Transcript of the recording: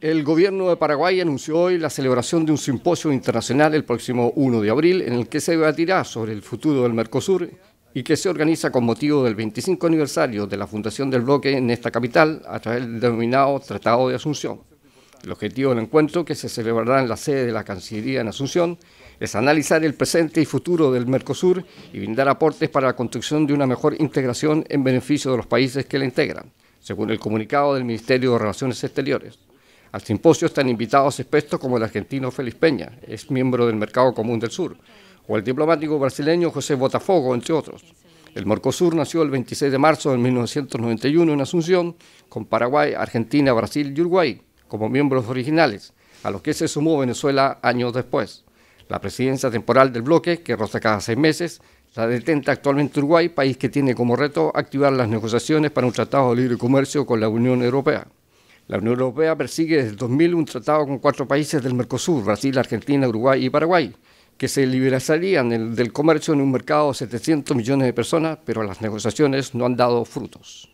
El gobierno de Paraguay anunció hoy la celebración de un simposio internacional el próximo 1 de abril en el que se debatirá sobre el futuro del Mercosur y que se organiza con motivo del 25 aniversario de la fundación del bloque en esta capital a través del denominado Tratado de Asunción. El objetivo del encuentro, que se celebrará en la sede de la Cancillería en Asunción, es analizar el presente y futuro del Mercosur y brindar aportes para la construcción de una mejor integración en beneficio de los países que la integran según el comunicado del Ministerio de Relaciones Exteriores. Al simposio están invitados expertos como el argentino Félix Peña, ex miembro del Mercado Común del Sur, o el diplomático brasileño José Botafogo, entre otros. El Mercosur nació el 26 de marzo de 1991 en Asunción, con Paraguay, Argentina, Brasil y Uruguay como miembros originales, a los que se sumó Venezuela años después la presidencia temporal del bloque, que roza cada seis meses, la detenta actualmente Uruguay, país que tiene como reto activar las negociaciones para un tratado de libre comercio con la Unión Europea. La Unión Europea persigue desde 2000 un tratado con cuatro países del Mercosur, Brasil, Argentina, Uruguay y Paraguay, que se liberarían del comercio en un mercado de 700 millones de personas, pero las negociaciones no han dado frutos.